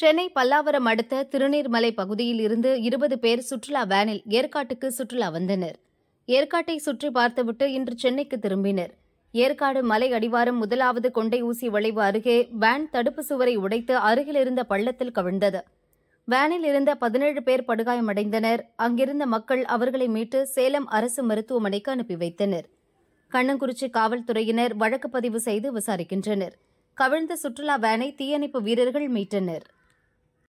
சென்னை பல்லாவரம் அடுத்த திருநீர்மலை பகுதியில் இருந்து இருபது பேர் சுற்றுலா வேனில் ஏற்காட்டுக்கு சுற்றுலா வந்தனர் ஏற்காட்டை சுற்றி பார்த்துவிட்டு இன்று சென்னைக்கு திரும்பினர் ஏற்காடு மலை அடிவாரம் முதலாவது கொண்டை ஊசி வளைவு அருகே வேன் தடுப்பு சுவரை உடைத்து அருகிலிருந்த பள்ளத்தில் கவிழ்ந்தது வேனில் இருந்த பதினேழு பேர் படுகாயமடைந்தனர் அங்கிருந்த மக்கள் அவர்களை மீட்டு சேலம் அரசு மருத்துவமனைக்கு அனுப்பி வைத்தனர் கண்ணங்குறிச்சி காவல்துறையினர் வழக்கு பதிவு செய்து விசாரிக்கின்றனர் கவிழ்ந்த சுற்றுலா வேனை தீயணைப்பு வீரர்கள் மீட்டனர்